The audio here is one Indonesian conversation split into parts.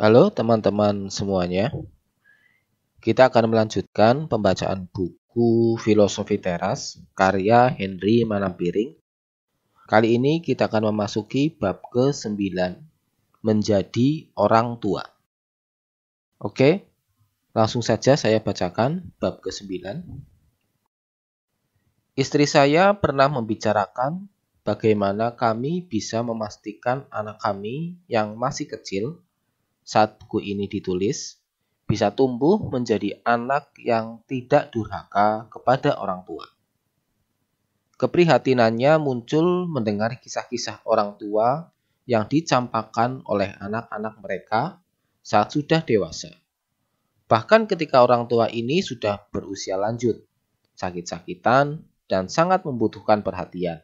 Halo teman-teman semuanya. Kita akan melanjutkan pembacaan buku Filosofi Teras karya Henry Manampiring. Kali ini kita akan memasuki bab ke-9 menjadi orang tua. Oke, langsung saja saya bacakan bab ke-9. Istri saya pernah membicarakan bagaimana kami bisa memastikan anak kami yang masih kecil saat buku ini ditulis, bisa tumbuh menjadi anak yang tidak durhaka kepada orang tua. Keprihatinannya muncul mendengar kisah-kisah orang tua yang dicampakkan oleh anak-anak mereka saat sudah dewasa. Bahkan ketika orang tua ini sudah berusia lanjut, sakit-sakitan, dan sangat membutuhkan perhatian.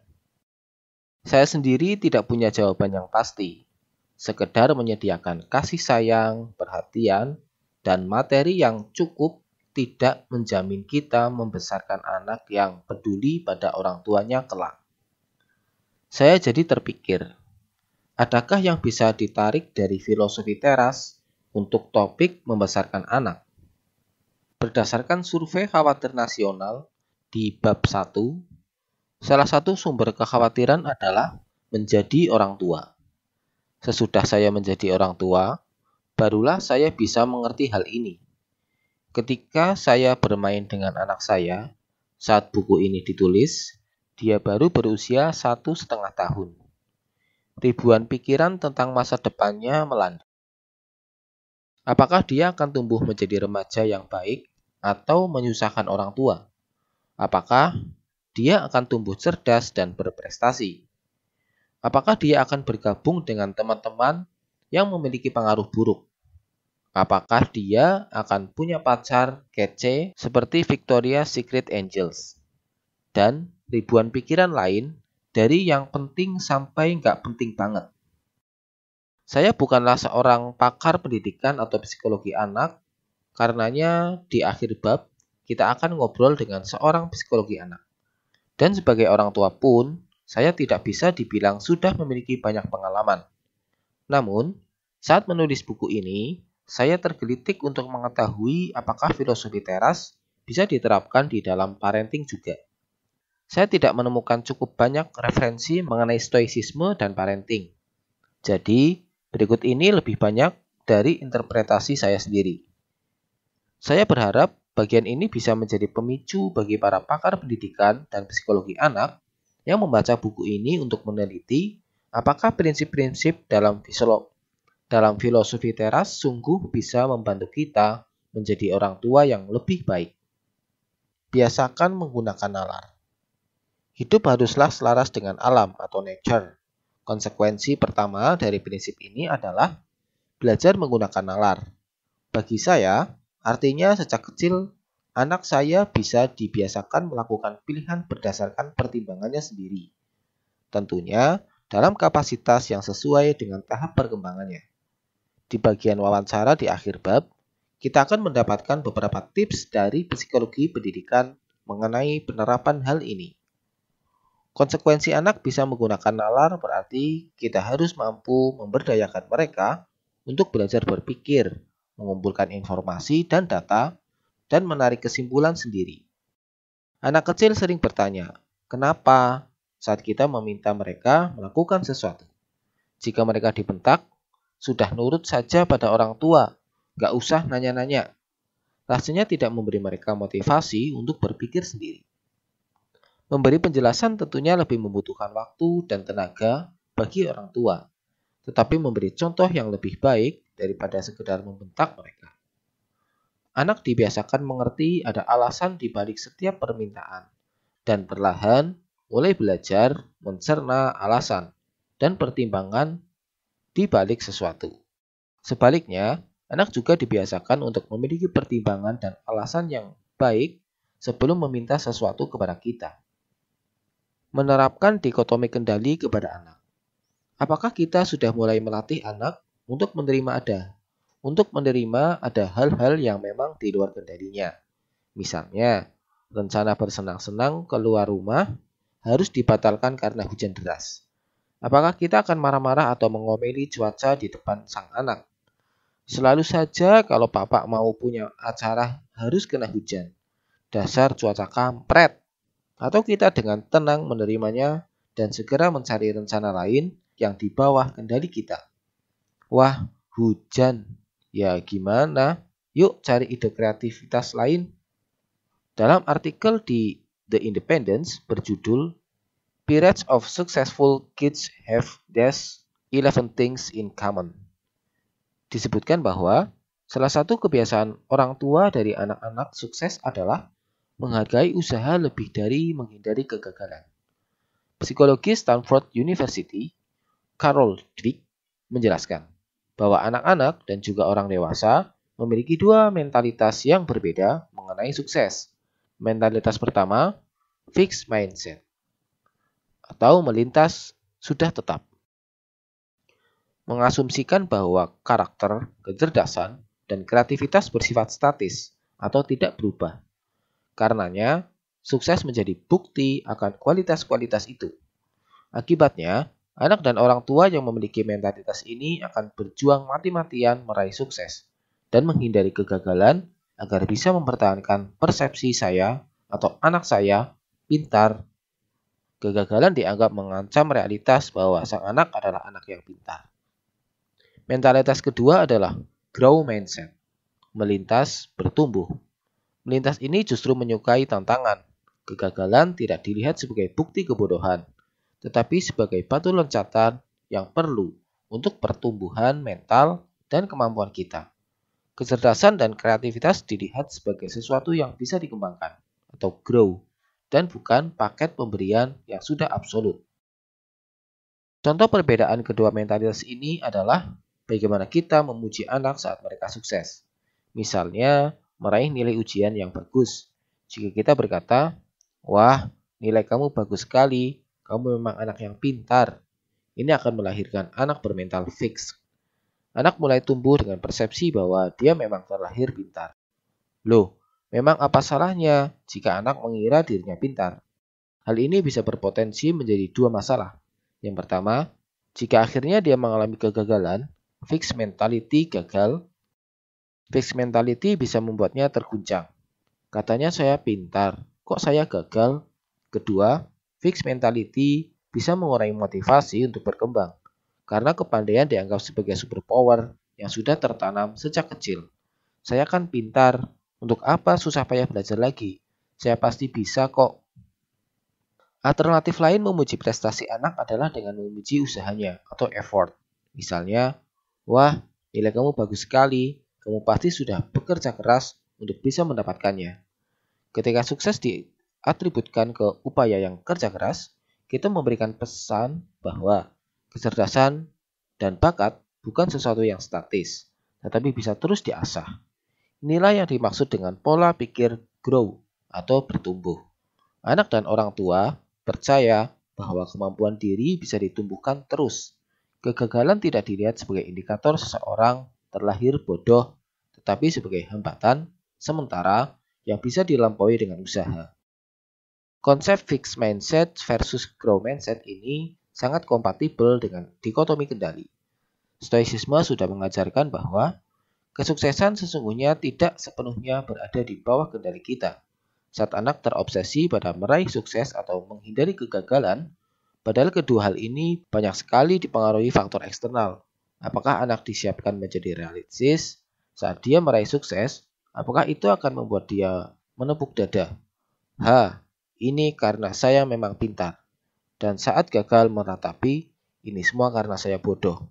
Saya sendiri tidak punya jawaban yang pasti sekedar menyediakan kasih sayang, perhatian, dan materi yang cukup tidak menjamin kita membesarkan anak yang peduli pada orang tuanya kelak. Saya jadi terpikir, adakah yang bisa ditarik dari filosofi teras untuk topik membesarkan anak? Berdasarkan survei khawatir nasional di bab 1, salah satu sumber kekhawatiran adalah menjadi orang tua sesudah saya menjadi orang tua, barulah saya bisa mengerti hal ini. Ketika saya bermain dengan anak saya, saat buku ini ditulis, dia baru berusia satu setengah tahun. Ribuan pikiran tentang masa depannya melanda. Apakah dia akan tumbuh menjadi remaja yang baik atau menyusahkan orang tua? Apakah dia akan tumbuh cerdas dan berprestasi? Apakah dia akan bergabung dengan teman-teman yang memiliki pengaruh buruk? Apakah dia akan punya pacar kece seperti Victoria Secret Angels? Dan ribuan pikiran lain dari yang penting sampai nggak penting banget. Saya bukanlah seorang pakar pendidikan atau psikologi anak, karenanya di akhir bab kita akan ngobrol dengan seorang psikologi anak. Dan sebagai orang tua pun, saya tidak bisa dibilang sudah memiliki banyak pengalaman. Namun, saat menulis buku ini, saya tergelitik untuk mengetahui apakah filosofi teras bisa diterapkan di dalam parenting juga. Saya tidak menemukan cukup banyak referensi mengenai stoicisme dan parenting. Jadi, berikut ini lebih banyak dari interpretasi saya sendiri. Saya berharap bagian ini bisa menjadi pemicu bagi para pakar pendidikan dan psikologi anak yang membaca buku ini untuk meneliti apakah prinsip-prinsip dalam filosofi dalam filosofi teras sungguh bisa membantu kita menjadi orang tua yang lebih baik. Biasakan menggunakan nalar. Hidup haruslah selaras dengan alam atau nature. Konsekuensi pertama dari prinsip ini adalah belajar menggunakan nalar. Bagi saya, artinya sejak kecil Anak saya bisa dibiasakan melakukan pilihan berdasarkan pertimbangannya sendiri. Tentunya dalam kapasitas yang sesuai dengan tahap perkembangannya. Di bagian wawancara di akhir bab, kita akan mendapatkan beberapa tips dari psikologi pendidikan mengenai penerapan hal ini. Konsekuensi anak bisa menggunakan nalar berarti kita harus mampu memberdayakan mereka untuk belajar berpikir, mengumpulkan informasi dan data, dan menarik kesimpulan sendiri. Anak kecil sering bertanya, "Kenapa?" saat kita meminta mereka melakukan sesuatu. Jika mereka dibentak, sudah nurut saja pada orang tua, gak usah nanya-nanya. Rasanya tidak memberi mereka motivasi untuk berpikir sendiri. Memberi penjelasan tentunya lebih membutuhkan waktu dan tenaga bagi orang tua, tetapi memberi contoh yang lebih baik daripada sekedar membentak mereka. Anak dibiasakan mengerti ada alasan di balik setiap permintaan dan perlahan mulai belajar mencerna alasan dan pertimbangan di balik sesuatu. Sebaliknya, anak juga dibiasakan untuk memiliki pertimbangan dan alasan yang baik sebelum meminta sesuatu kepada kita. Menerapkan dikotomi kendali kepada anak. Apakah kita sudah mulai melatih anak untuk menerima ada untuk menerima ada hal-hal yang memang di luar kendalinya. Misalnya, rencana bersenang-senang keluar rumah harus dibatalkan karena hujan deras. Apakah kita akan marah-marah atau mengomeli cuaca di depan sang anak? Selalu saja kalau papa mau punya acara harus kena hujan. Dasar cuaca kampret. Atau kita dengan tenang menerimanya dan segera mencari rencana lain yang di bawah kendali kita. Wah, hujan. Ya gimana? Yuk cari ide kreativitas lain. Dalam artikel di The Independence berjudul "Pirates of Successful Kids Have Des 11 Things in Common. Disebutkan bahwa salah satu kebiasaan orang tua dari anak-anak sukses adalah menghargai usaha lebih dari menghindari kegagalan. Psikologi Stanford University, Carol Dweck, menjelaskan bahwa anak-anak dan juga orang dewasa memiliki dua mentalitas yang berbeda mengenai sukses. Mentalitas pertama, fixed mindset, atau melintas sudah tetap. Mengasumsikan bahwa karakter, kecerdasan, dan kreativitas bersifat statis atau tidak berubah. Karenanya, sukses menjadi bukti akan kualitas-kualitas itu. Akibatnya, Anak dan orang tua yang memiliki mentalitas ini akan berjuang mati-matian meraih sukses dan menghindari kegagalan agar bisa mempertahankan persepsi saya atau anak saya pintar. Kegagalan dianggap mengancam realitas bahwa sang anak adalah anak yang pintar. Mentalitas kedua adalah grow mindset, melintas bertumbuh. Melintas ini justru menyukai tantangan. Kegagalan tidak dilihat sebagai bukti kebodohan, tetapi sebagai batu loncatan yang perlu untuk pertumbuhan mental dan kemampuan kita. Kecerdasan dan kreativitas dilihat sebagai sesuatu yang bisa dikembangkan atau grow dan bukan paket pemberian yang sudah absolut. Contoh perbedaan kedua mentalitas ini adalah bagaimana kita memuji anak saat mereka sukses. Misalnya, meraih nilai ujian yang bagus. Jika kita berkata, "Wah, nilai kamu bagus sekali, kamu memang anak yang pintar. Ini akan melahirkan anak bermental fix. Anak mulai tumbuh dengan persepsi bahwa dia memang terlahir pintar. Loh, memang apa salahnya jika anak mengira dirinya pintar? Hal ini bisa berpotensi menjadi dua masalah. Yang pertama, jika akhirnya dia mengalami kegagalan, fix mentality gagal. Fix mentality bisa membuatnya terguncang. Katanya saya pintar, kok saya gagal? Kedua, Fixed mentality bisa mengurangi motivasi untuk berkembang, karena kepandaian dianggap sebagai superpower yang sudah tertanam sejak kecil. Saya kan pintar, untuk apa susah payah belajar lagi? Saya pasti bisa kok. Alternatif lain memuji prestasi anak adalah dengan memuji usahanya atau effort. Misalnya, wah, nilai kamu bagus sekali, kamu pasti sudah bekerja keras untuk bisa mendapatkannya. Ketika sukses di atributkan ke upaya yang kerja keras, kita memberikan pesan bahwa kecerdasan dan bakat bukan sesuatu yang statis, tetapi bisa terus diasah. Nilai yang dimaksud dengan pola pikir grow atau bertumbuh. Anak dan orang tua percaya bahwa kemampuan diri bisa ditumbuhkan terus. Kegagalan tidak dilihat sebagai indikator seseorang terlahir bodoh, tetapi sebagai hambatan sementara yang bisa dilampaui dengan usaha. Konsep fixed mindset versus grow mindset ini sangat kompatibel dengan dikotomi kendali. Stoicisme sudah mengajarkan bahwa kesuksesan sesungguhnya tidak sepenuhnya berada di bawah kendali kita. Saat anak terobsesi pada meraih sukses atau menghindari kegagalan, padahal kedua hal ini banyak sekali dipengaruhi faktor eksternal. Apakah anak disiapkan menjadi realistis saat dia meraih sukses? Apakah itu akan membuat dia menepuk dada? Ha, ini karena saya memang pintar. Dan saat gagal meratapi, ini semua karena saya bodoh.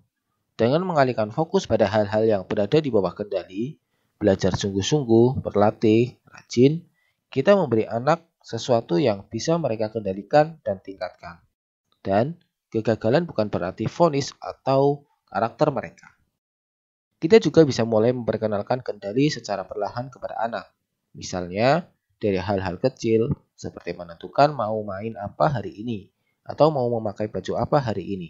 Dengan mengalihkan fokus pada hal-hal yang berada di bawah kendali, belajar sungguh-sungguh, berlatih, rajin, kita memberi anak sesuatu yang bisa mereka kendalikan dan tingkatkan. Dan kegagalan bukan berarti vonis atau karakter mereka. Kita juga bisa mulai memperkenalkan kendali secara perlahan kepada anak. Misalnya, dari hal-hal kecil seperti menentukan mau main apa hari ini atau mau memakai baju apa hari ini.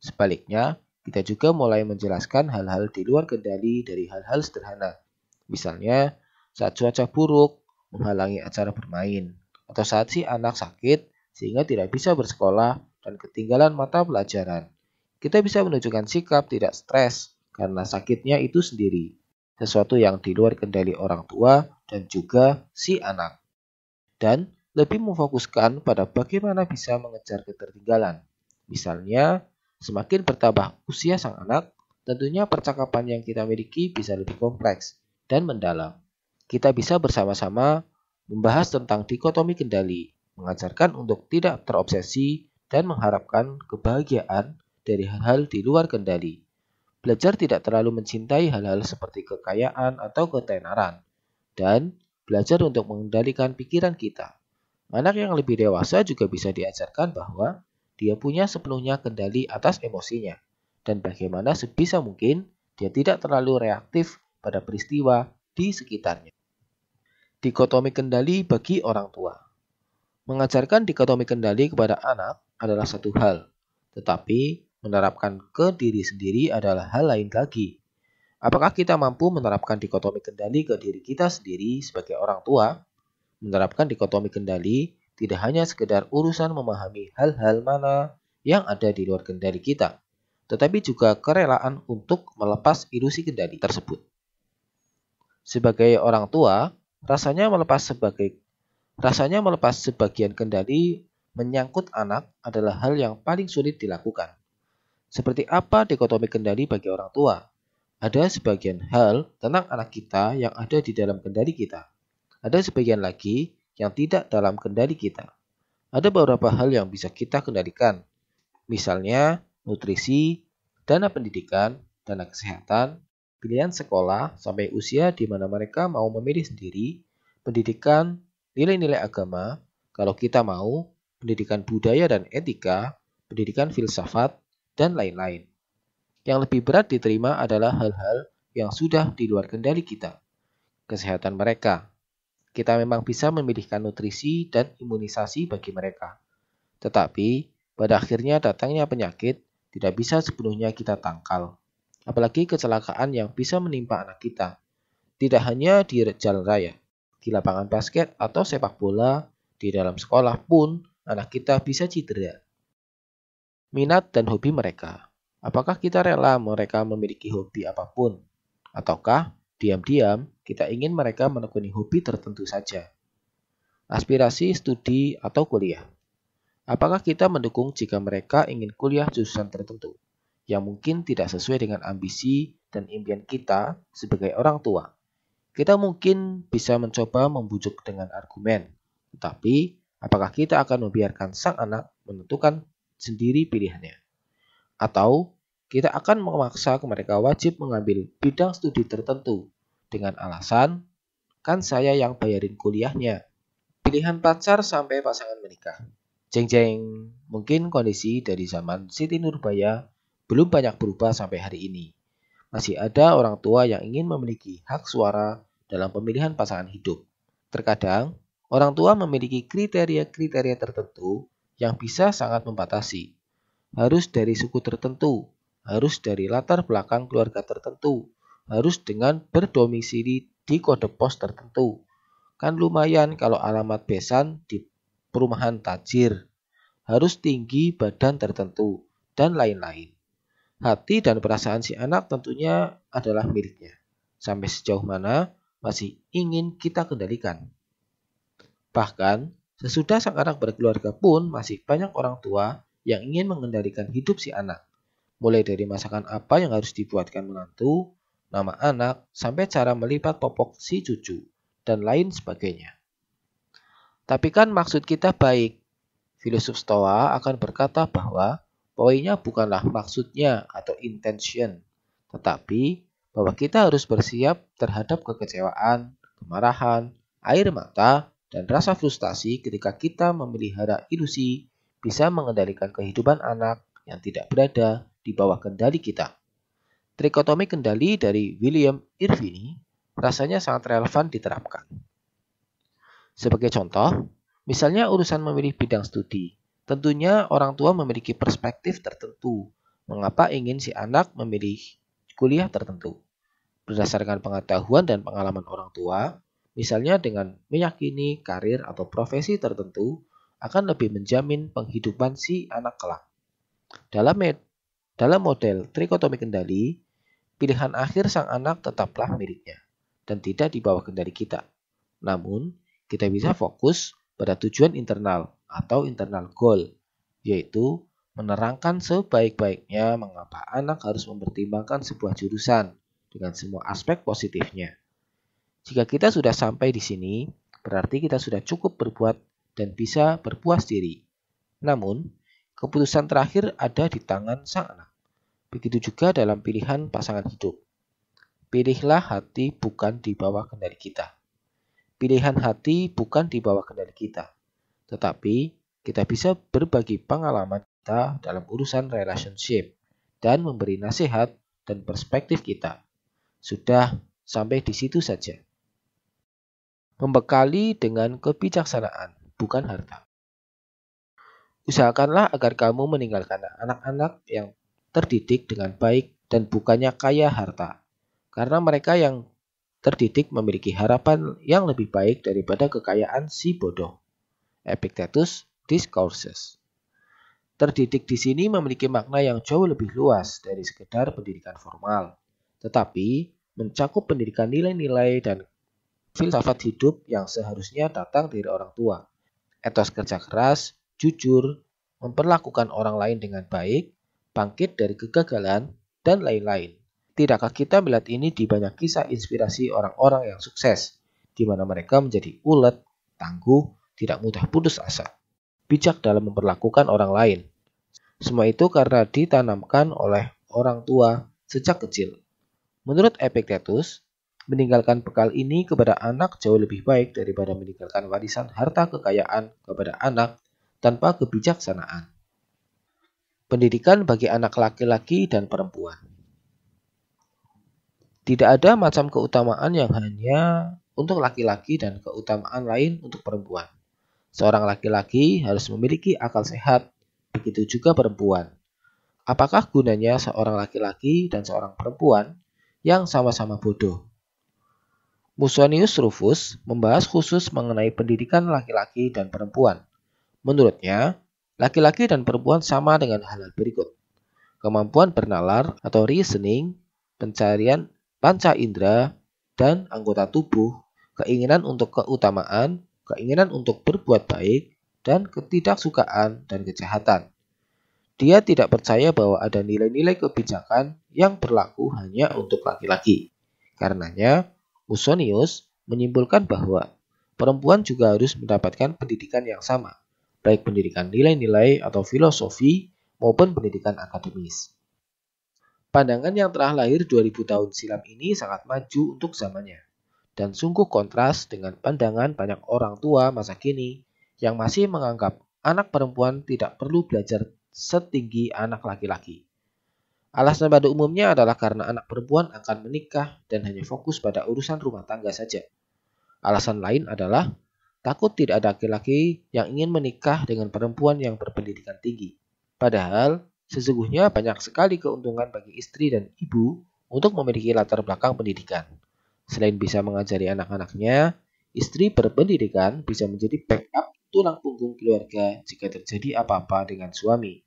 Sebaliknya, kita juga mulai menjelaskan hal-hal di luar kendali dari hal-hal sederhana. Misalnya, saat cuaca buruk menghalangi acara bermain, atau saat si anak sakit sehingga tidak bisa bersekolah dan ketinggalan mata pelajaran. Kita bisa menunjukkan sikap tidak stres karena sakitnya itu sendiri sesuatu yang di luar kendali orang tua dan juga si anak. Dan lebih memfokuskan pada bagaimana bisa mengejar ketertinggalan. Misalnya, semakin bertambah usia sang anak, tentunya percakapan yang kita miliki bisa lebih kompleks dan mendalam. Kita bisa bersama-sama membahas tentang dikotomi kendali, mengajarkan untuk tidak terobsesi dan mengharapkan kebahagiaan dari hal-hal di luar kendali. Belajar tidak terlalu mencintai hal-hal seperti kekayaan atau ketenaran. Dan belajar untuk mengendalikan pikiran kita. Anak yang lebih dewasa juga bisa diajarkan bahwa dia punya sepenuhnya kendali atas emosinya. Dan bagaimana sebisa mungkin dia tidak terlalu reaktif pada peristiwa di sekitarnya. Dikotomi kendali bagi orang tua. Mengajarkan dikotomi kendali kepada anak adalah satu hal, tetapi menerapkan ke diri sendiri adalah hal lain lagi. Apakah kita mampu menerapkan dikotomi kendali ke diri kita sendiri sebagai orang tua? Menerapkan dikotomi kendali tidak hanya sekedar urusan memahami hal-hal mana yang ada di luar kendali kita, tetapi juga kerelaan untuk melepas ilusi kendali tersebut. Sebagai orang tua, rasanya melepas sebagai rasanya melepas sebagian kendali menyangkut anak adalah hal yang paling sulit dilakukan. Seperti apa dikotomi kendali bagi orang tua? Ada sebagian hal tentang anak kita yang ada di dalam kendali kita. Ada sebagian lagi yang tidak dalam kendali kita. Ada beberapa hal yang bisa kita kendalikan. Misalnya, nutrisi, dana pendidikan, dana kesehatan, pilihan sekolah sampai usia di mana mereka mau memilih sendiri, pendidikan, nilai-nilai agama, kalau kita mau, pendidikan budaya dan etika, pendidikan filsafat, dan lain-lain. Yang lebih berat diterima adalah hal-hal yang sudah di luar kendali kita. Kesehatan mereka. Kita memang bisa memilihkan nutrisi dan imunisasi bagi mereka. Tetapi, pada akhirnya datangnya penyakit tidak bisa sepenuhnya kita tangkal. Apalagi kecelakaan yang bisa menimpa anak kita. Tidak hanya di jalan raya, di lapangan basket atau sepak bola, di dalam sekolah pun anak kita bisa cedera minat dan hobi mereka. Apakah kita rela mereka memiliki hobi apapun? Ataukah diam-diam kita ingin mereka menekuni hobi tertentu saja? Aspirasi studi atau kuliah. Apakah kita mendukung jika mereka ingin kuliah jurusan tertentu yang mungkin tidak sesuai dengan ambisi dan impian kita sebagai orang tua? Kita mungkin bisa mencoba membujuk dengan argumen, tetapi apakah kita akan membiarkan sang anak menentukan sendiri pilihannya. Atau kita akan memaksa mereka wajib mengambil bidang studi tertentu dengan alasan kan saya yang bayarin kuliahnya. Pilihan pacar sampai pasangan menikah. Jeng jeng, mungkin kondisi dari zaman Siti Nurbaya belum banyak berubah sampai hari ini. Masih ada orang tua yang ingin memiliki hak suara dalam pemilihan pasangan hidup. Terkadang, orang tua memiliki kriteria-kriteria tertentu yang bisa sangat membatasi. Harus dari suku tertentu, harus dari latar belakang keluarga tertentu, harus dengan berdomisili di kode pos tertentu. Kan lumayan kalau alamat besan di perumahan tajir. Harus tinggi badan tertentu, dan lain-lain. Hati dan perasaan si anak tentunya adalah miliknya. Sampai sejauh mana masih ingin kita kendalikan. Bahkan, Sesudah sang anak berkeluarga pun masih banyak orang tua yang ingin mengendalikan hidup si anak. Mulai dari masakan apa yang harus dibuatkan menantu, nama anak, sampai cara melipat popok si cucu, dan lain sebagainya. Tapi kan maksud kita baik. Filosof Stoa akan berkata bahwa poinnya bukanlah maksudnya atau intention, tetapi bahwa kita harus bersiap terhadap kekecewaan, kemarahan, air mata, dan rasa frustasi ketika kita memelihara ilusi bisa mengendalikan kehidupan anak yang tidak berada di bawah kendali kita. Trikotomi kendali dari William Irvini rasanya sangat relevan diterapkan. Sebagai contoh, misalnya urusan memilih bidang studi, tentunya orang tua memiliki perspektif tertentu mengapa ingin si anak memilih kuliah tertentu. Berdasarkan pengetahuan dan pengalaman orang tua, Misalnya dengan meyakini karir atau profesi tertentu akan lebih menjamin penghidupan si anak kelak. Dalam dalam model trikotomi kendali, pilihan akhir sang anak tetaplah miliknya dan tidak di bawah kendali kita. Namun, kita bisa fokus pada tujuan internal atau internal goal, yaitu menerangkan sebaik-baiknya mengapa anak harus mempertimbangkan sebuah jurusan dengan semua aspek positifnya. Jika kita sudah sampai di sini, berarti kita sudah cukup berbuat dan bisa berpuas diri. Namun, keputusan terakhir ada di tangan sang anak. Begitu juga dalam pilihan pasangan hidup. Pilihlah hati bukan di bawah kendali kita. Pilihan hati bukan di bawah kendali kita. Tetapi, kita bisa berbagi pengalaman kita dalam urusan relationship dan memberi nasihat dan perspektif kita. Sudah sampai di situ saja. Membekali dengan kebijaksanaan, bukan harta. Usahakanlah agar kamu meninggalkan anak-anak yang terdidik dengan baik dan bukannya kaya harta, karena mereka yang terdidik memiliki harapan yang lebih baik daripada kekayaan si bodoh. Epictetus Discourses Terdidik di sini memiliki makna yang jauh lebih luas dari sekedar pendidikan formal, tetapi mencakup pendidikan nilai-nilai dan filsafat hidup yang seharusnya datang dari orang tua. Etos kerja keras, jujur, memperlakukan orang lain dengan baik, bangkit dari kegagalan, dan lain-lain. Tidakkah kita melihat ini di banyak kisah inspirasi orang-orang yang sukses, di mana mereka menjadi ulet, tangguh, tidak mudah putus asa, bijak dalam memperlakukan orang lain. Semua itu karena ditanamkan oleh orang tua sejak kecil. Menurut Epictetus, Meninggalkan bekal ini kepada anak jauh lebih baik daripada meninggalkan warisan harta kekayaan kepada anak tanpa kebijaksanaan. Pendidikan bagi anak laki-laki dan perempuan. Tidak ada macam keutamaan yang hanya untuk laki-laki dan keutamaan lain untuk perempuan. Seorang laki-laki harus memiliki akal sehat, begitu juga perempuan. Apakah gunanya seorang laki-laki dan seorang perempuan yang sama-sama bodoh? Musonius Rufus membahas khusus mengenai pendidikan laki-laki dan perempuan. Menurutnya, laki-laki dan perempuan sama dengan hal-hal berikut. Kemampuan bernalar atau reasoning, pencarian panca indera, dan anggota tubuh, keinginan untuk keutamaan, keinginan untuk berbuat baik, dan ketidaksukaan dan kejahatan. Dia tidak percaya bahwa ada nilai-nilai kebijakan yang berlaku hanya untuk laki-laki. Karenanya, Musonius menyimpulkan bahwa perempuan juga harus mendapatkan pendidikan yang sama, baik pendidikan nilai-nilai atau filosofi maupun pendidikan akademis. Pandangan yang telah lahir 2000 tahun silam ini sangat maju untuk zamannya dan sungguh kontras dengan pandangan banyak orang tua masa kini yang masih menganggap anak perempuan tidak perlu belajar setinggi anak laki-laki. Alasan pada umumnya adalah karena anak perempuan akan menikah dan hanya fokus pada urusan rumah tangga saja. Alasan lain adalah takut tidak ada laki-laki yang ingin menikah dengan perempuan yang berpendidikan tinggi. Padahal, sesungguhnya banyak sekali keuntungan bagi istri dan ibu untuk memiliki latar belakang pendidikan. Selain bisa mengajari anak-anaknya, istri berpendidikan bisa menjadi backup tulang punggung keluarga jika terjadi apa-apa dengan suami.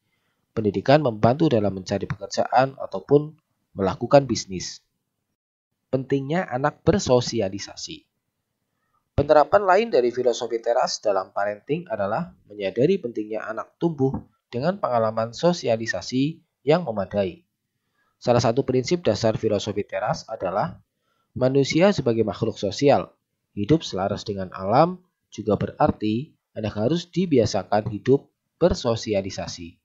Pendidikan membantu dalam mencari pekerjaan ataupun melakukan bisnis. Pentingnya anak bersosialisasi. Penerapan lain dari filosofi teras dalam parenting adalah menyadari pentingnya anak tumbuh dengan pengalaman sosialisasi yang memadai. Salah satu prinsip dasar filosofi teras adalah manusia sebagai makhluk sosial. Hidup selaras dengan alam juga berarti anak harus dibiasakan hidup bersosialisasi.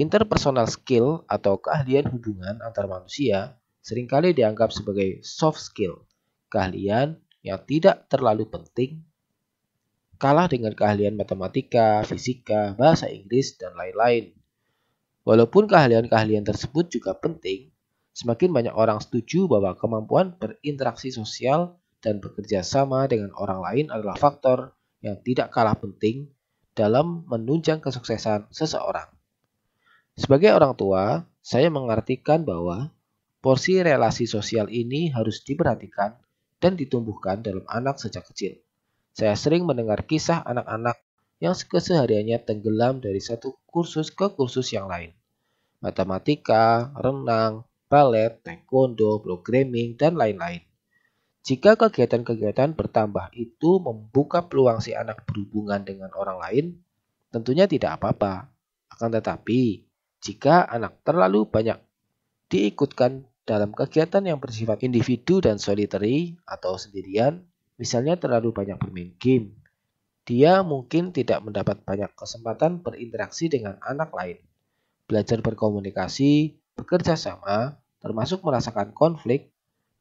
Interpersonal skill atau keahlian hubungan antar manusia seringkali dianggap sebagai soft skill, keahlian yang tidak terlalu penting kalah dengan keahlian matematika, fisika, bahasa Inggris, dan lain-lain. Walaupun keahlian-keahlian tersebut juga penting, semakin banyak orang setuju bahwa kemampuan berinteraksi sosial dan bekerja sama dengan orang lain adalah faktor yang tidak kalah penting dalam menunjang kesuksesan seseorang. Sebagai orang tua, saya mengartikan bahwa porsi relasi sosial ini harus diperhatikan dan ditumbuhkan dalam anak sejak kecil. Saya sering mendengar kisah anak-anak yang kesehariannya tenggelam dari satu kursus ke kursus yang lain. Matematika, renang, balet, taekwondo, programming, dan lain-lain. Jika kegiatan-kegiatan bertambah itu membuka peluang si anak berhubungan dengan orang lain, tentunya tidak apa-apa. Akan tetapi, jika anak terlalu banyak diikutkan dalam kegiatan yang bersifat individu dan solitary atau sendirian, misalnya terlalu banyak bermain game, dia mungkin tidak mendapat banyak kesempatan berinteraksi dengan anak lain, belajar berkomunikasi, bekerja sama, termasuk merasakan konflik,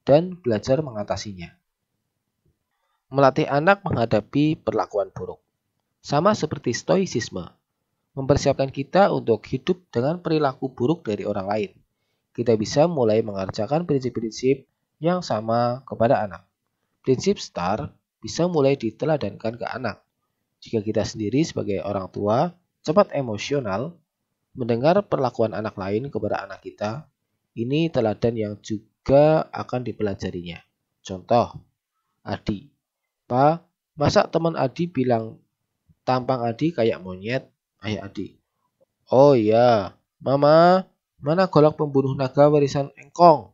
dan belajar mengatasinya. Melatih anak menghadapi perlakuan buruk. Sama seperti stoicisme, mempersiapkan kita untuk hidup dengan perilaku buruk dari orang lain. Kita bisa mulai mengerjakan prinsip-prinsip yang sama kepada anak. Prinsip STAR bisa mulai diteladankan ke anak. Jika kita sendiri sebagai orang tua cepat emosional, mendengar perlakuan anak lain kepada anak kita, ini teladan yang juga akan dipelajarinya. Contoh, Adi. Pa, masa teman Adi bilang tampang Adi kayak monyet? ayah Adi. Oh iya, Mama, mana golok pembunuh naga warisan Engkong?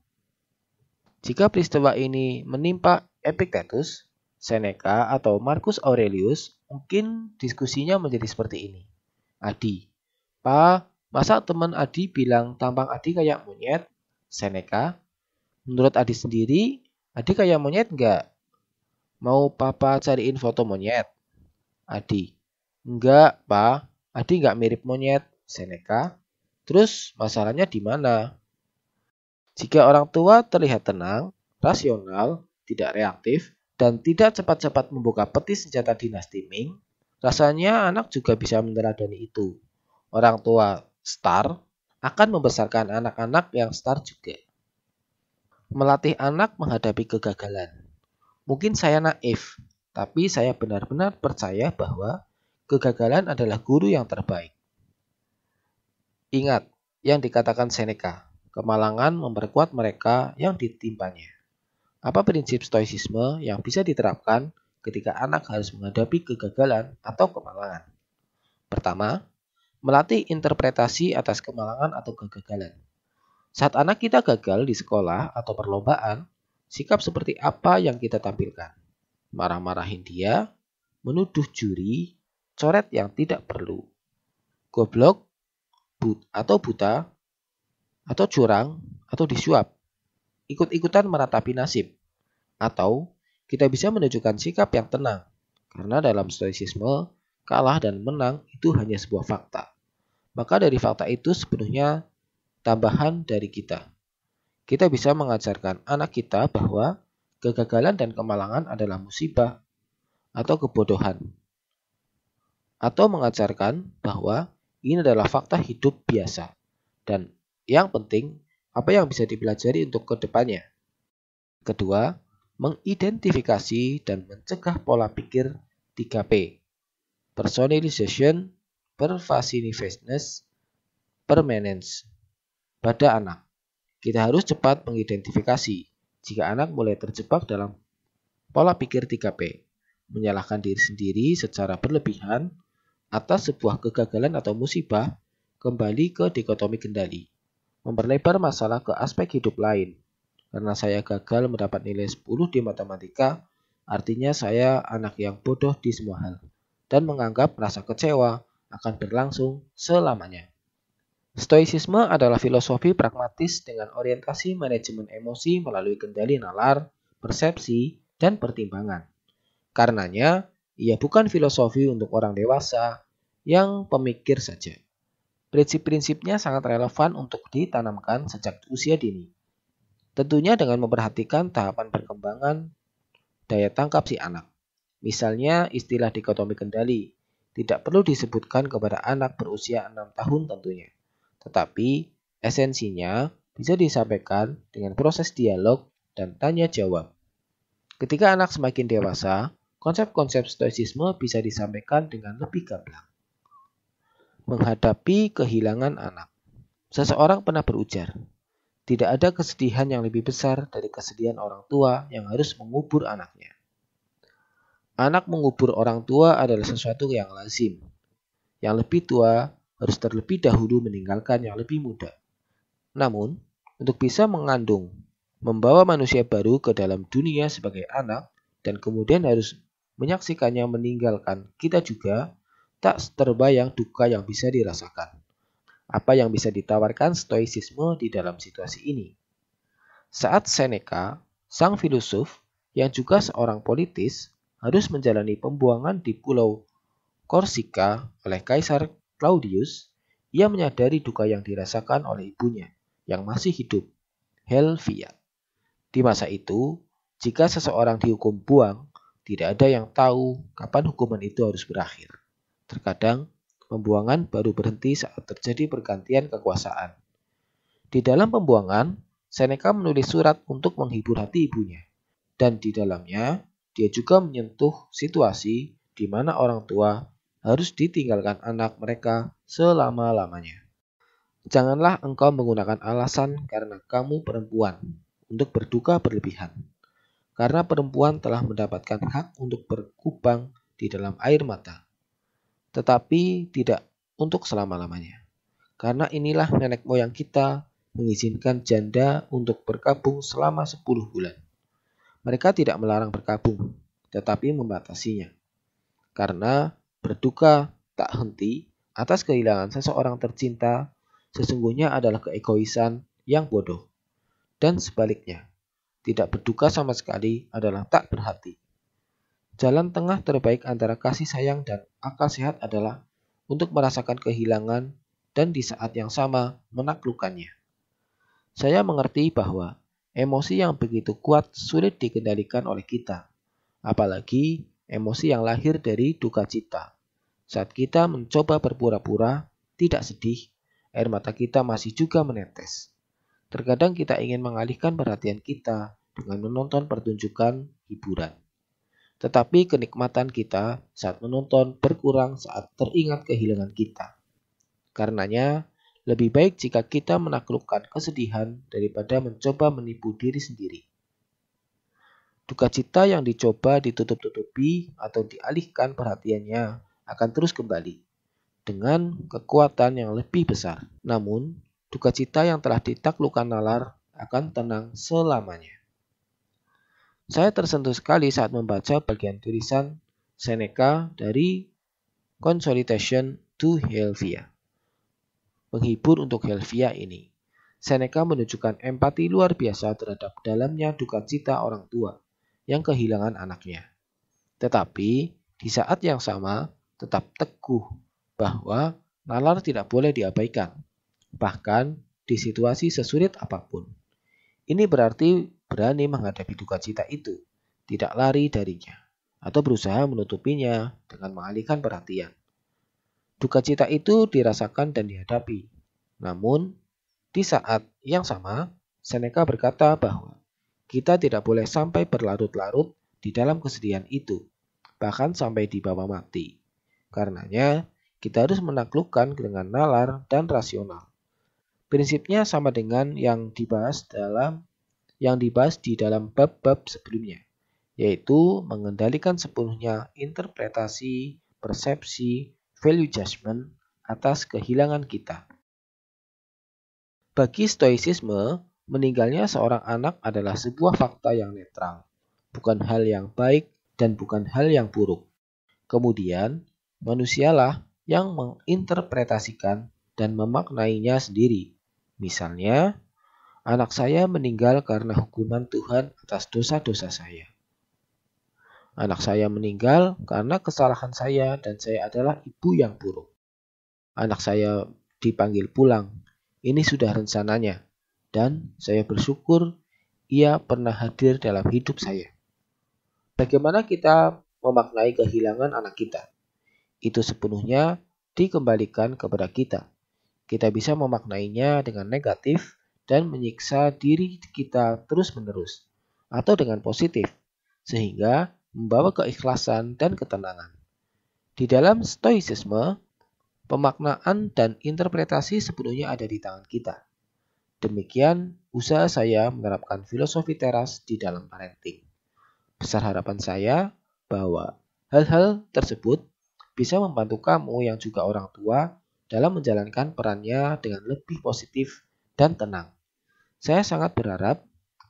Jika peristiwa ini menimpa Epictetus, Seneca, atau Marcus Aurelius, mungkin diskusinya menjadi seperti ini. Adi, Pa, masa teman Adi bilang tampang Adi kayak monyet? Seneca, menurut Adi sendiri, Adi kayak monyet nggak? Mau papa cariin foto monyet? Adi, enggak, Pa. Adi nggak mirip monyet, Seneca. Terus masalahnya di mana? Jika orang tua terlihat tenang, rasional, tidak reaktif, dan tidak cepat-cepat membuka peti senjata dinasti Ming, rasanya anak juga bisa meneladani itu. Orang tua star akan membesarkan anak-anak yang star juga. Melatih anak menghadapi kegagalan. Mungkin saya naif, tapi saya benar-benar percaya bahwa Kegagalan adalah guru yang terbaik. Ingat yang dikatakan Seneca, kemalangan memperkuat mereka yang ditimpanya. Apa prinsip stoicisme yang bisa diterapkan ketika anak harus menghadapi kegagalan atau kemalangan? Pertama, melatih interpretasi atas kemalangan atau kegagalan. Saat anak kita gagal di sekolah atau perlombaan, sikap seperti apa yang kita tampilkan? Marah-marahin dia, menuduh juri, coret yang tidak perlu, goblok, but, atau buta, atau curang, atau disuap, ikut-ikutan meratapi nasib, atau kita bisa menunjukkan sikap yang tenang, karena dalam stoicisme, kalah dan menang itu hanya sebuah fakta. Maka dari fakta itu sepenuhnya tambahan dari kita. Kita bisa mengajarkan anak kita bahwa kegagalan dan kemalangan adalah musibah atau kebodohan atau mengajarkan bahwa ini adalah fakta hidup biasa. Dan yang penting, apa yang bisa dipelajari untuk kedepannya. Kedua, mengidentifikasi dan mencegah pola pikir 3P. Personalization, pervasiveness, permanence. Pada anak, kita harus cepat mengidentifikasi jika anak mulai terjebak dalam pola pikir 3P. Menyalahkan diri sendiri secara berlebihan, atas sebuah kegagalan atau musibah kembali ke dikotomi kendali, memperlebar masalah ke aspek hidup lain. Karena saya gagal mendapat nilai 10 di matematika, artinya saya anak yang bodoh di semua hal, dan menganggap rasa kecewa akan berlangsung selamanya. Stoisisme adalah filosofi pragmatis dengan orientasi manajemen emosi melalui kendali nalar, persepsi, dan pertimbangan. Karenanya, ia bukan filosofi untuk orang dewasa yang pemikir saja. Prinsip-prinsipnya sangat relevan untuk ditanamkan sejak usia dini. Tentunya dengan memperhatikan tahapan perkembangan daya tangkap si anak. Misalnya istilah dikotomi kendali tidak perlu disebutkan kepada anak berusia 6 tahun tentunya. Tetapi esensinya bisa disampaikan dengan proses dialog dan tanya jawab. Ketika anak semakin dewasa, Konsep-konsep stoicisme bisa disampaikan dengan lebih gamblang. Menghadapi kehilangan anak. Seseorang pernah berujar, tidak ada kesedihan yang lebih besar dari kesedihan orang tua yang harus mengubur anaknya. Anak mengubur orang tua adalah sesuatu yang lazim. Yang lebih tua harus terlebih dahulu meninggalkan yang lebih muda. Namun, untuk bisa mengandung, membawa manusia baru ke dalam dunia sebagai anak, dan kemudian harus menyaksikannya meninggalkan kita juga, tak terbayang duka yang bisa dirasakan. Apa yang bisa ditawarkan stoicisme di dalam situasi ini? Saat Seneca, sang filosof yang juga seorang politis, harus menjalani pembuangan di pulau Korsika oleh Kaisar Claudius, ia menyadari duka yang dirasakan oleh ibunya yang masih hidup, Helvia. Di masa itu, jika seseorang dihukum buang, tidak ada yang tahu kapan hukuman itu harus berakhir. Terkadang, pembuangan baru berhenti saat terjadi pergantian kekuasaan. Di dalam pembuangan, Seneca menulis surat untuk menghibur hati ibunya. Dan di dalamnya, dia juga menyentuh situasi di mana orang tua harus ditinggalkan anak mereka selama-lamanya. Janganlah engkau menggunakan alasan karena kamu perempuan untuk berduka berlebihan karena perempuan telah mendapatkan hak untuk berkubang di dalam air mata, tetapi tidak untuk selama-lamanya. Karena inilah nenek moyang kita mengizinkan janda untuk berkabung selama 10 bulan. Mereka tidak melarang berkabung, tetapi membatasinya. Karena berduka tak henti atas kehilangan seseorang tercinta sesungguhnya adalah keegoisan yang bodoh. Dan sebaliknya, tidak berduka sama sekali adalah tak berhati. Jalan tengah terbaik antara kasih sayang dan akal sehat adalah untuk merasakan kehilangan dan di saat yang sama menaklukkannya. Saya mengerti bahwa emosi yang begitu kuat sulit dikendalikan oleh kita, apalagi emosi yang lahir dari duka cita. Saat kita mencoba berpura-pura, tidak sedih, air mata kita masih juga menetes. Terkadang kita ingin mengalihkan perhatian kita dengan menonton pertunjukan hiburan. Tetapi kenikmatan kita saat menonton berkurang saat teringat kehilangan kita. Karenanya, lebih baik jika kita menaklukkan kesedihan daripada mencoba menipu diri sendiri. Duka cita yang dicoba ditutup-tutupi atau dialihkan perhatiannya akan terus kembali dengan kekuatan yang lebih besar. Namun, duka cita yang telah ditaklukkan nalar akan tenang selamanya. Saya tersentuh sekali saat membaca bagian tulisan Seneca dari Consolation to Helvia. Menghibur untuk Helvia ini. Seneca menunjukkan empati luar biasa terhadap dalamnya duka cita orang tua yang kehilangan anaknya. Tetapi di saat yang sama tetap teguh bahwa nalar tidak boleh diabaikan bahkan di situasi sesulit apapun. Ini berarti berani menghadapi duka cita itu, tidak lari darinya, atau berusaha menutupinya dengan mengalihkan perhatian. Duka cita itu dirasakan dan dihadapi. Namun, di saat yang sama, Seneca berkata bahwa kita tidak boleh sampai berlarut-larut di dalam kesedihan itu, bahkan sampai di bawah mati. Karenanya, kita harus menaklukkan dengan nalar dan rasional. Prinsipnya sama dengan yang dibahas dalam yang dibahas di dalam bab-bab sebelumnya, yaitu mengendalikan sepenuhnya interpretasi, persepsi, value judgment atas kehilangan kita. Bagi Stoicisme, meninggalnya seorang anak adalah sebuah fakta yang netral, bukan hal yang baik dan bukan hal yang buruk. Kemudian, manusialah yang menginterpretasikan dan memaknainya sendiri. Misalnya, anak saya meninggal karena hukuman Tuhan atas dosa-dosa saya. Anak saya meninggal karena kesalahan saya dan saya adalah ibu yang buruk. Anak saya dipanggil pulang. Ini sudah rencananya dan saya bersyukur ia pernah hadir dalam hidup saya. Bagaimana kita memaknai kehilangan anak kita? Itu sepenuhnya dikembalikan kepada kita. Kita bisa memaknainya dengan negatif dan menyiksa diri kita terus-menerus, atau dengan positif, sehingga membawa keikhlasan dan ketenangan. Di dalam Stoicisme, pemaknaan dan interpretasi sepenuhnya ada di tangan kita. Demikian usaha saya menerapkan filosofi teras di dalam parenting. Besar harapan saya bahwa hal-hal tersebut bisa membantu kamu yang juga orang tua dalam menjalankan perannya dengan lebih positif dan tenang. Saya sangat berharap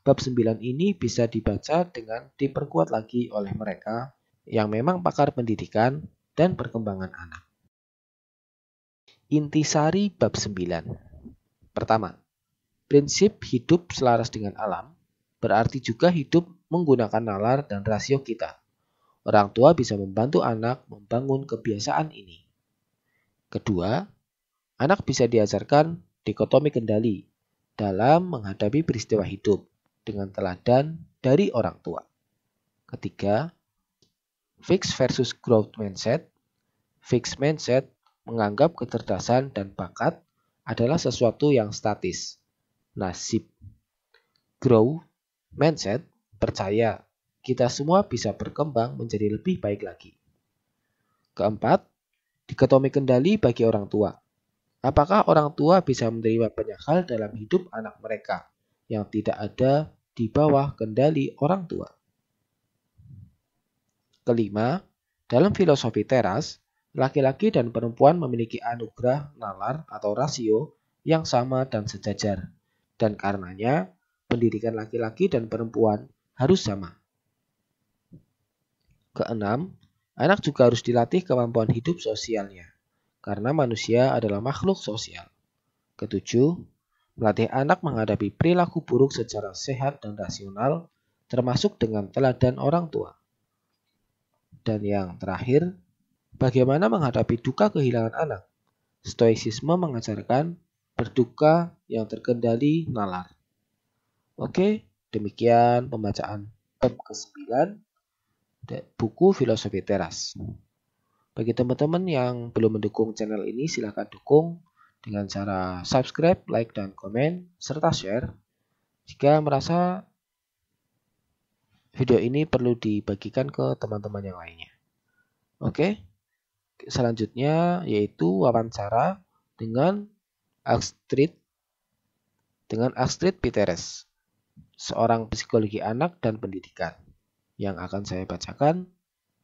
bab 9 ini bisa dibaca dengan diperkuat lagi oleh mereka yang memang pakar pendidikan dan perkembangan anak. Intisari bab 9. Pertama, prinsip hidup selaras dengan alam berarti juga hidup menggunakan nalar dan rasio kita. Orang tua bisa membantu anak membangun kebiasaan ini. Kedua, anak bisa diajarkan dikotomi kendali dalam menghadapi peristiwa hidup dengan teladan dari orang tua. Ketiga, fixed versus growth mindset. Fixed mindset menganggap kecerdasan dan bakat adalah sesuatu yang statis, nasib. Grow mindset percaya kita semua bisa berkembang menjadi lebih baik lagi. Keempat, Dikotomi kendali bagi orang tua. Apakah orang tua bisa menerima banyak hal dalam hidup anak mereka yang tidak ada di bawah kendali orang tua? Kelima, dalam filosofi teras, laki-laki dan perempuan memiliki anugerah nalar atau rasio yang sama dan sejajar. Dan karenanya, pendidikan laki-laki dan perempuan harus sama. Keenam, Anak juga harus dilatih kemampuan hidup sosialnya, karena manusia adalah makhluk sosial. Ketujuh, melatih anak menghadapi perilaku buruk secara sehat dan rasional, termasuk dengan teladan orang tua. Dan yang terakhir, bagaimana menghadapi duka kehilangan anak? Stoicisme mengajarkan berduka yang terkendali nalar. Oke, demikian pembacaan bab ke buku filosofi teras. Bagi teman-teman yang belum mendukung channel ini, silahkan dukung dengan cara subscribe, like, dan komen, serta share. Jika merasa video ini perlu dibagikan ke teman-teman yang lainnya. Oke, selanjutnya yaitu wawancara dengan Astrid dengan Astrid Piteres, seorang psikologi anak dan pendidikan yang akan saya bacakan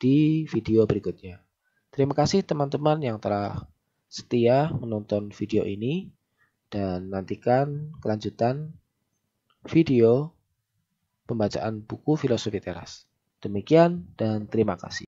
di video berikutnya. Terima kasih teman-teman yang telah setia menonton video ini dan nantikan kelanjutan video pembacaan buku filosofi teras. Demikian dan terima kasih.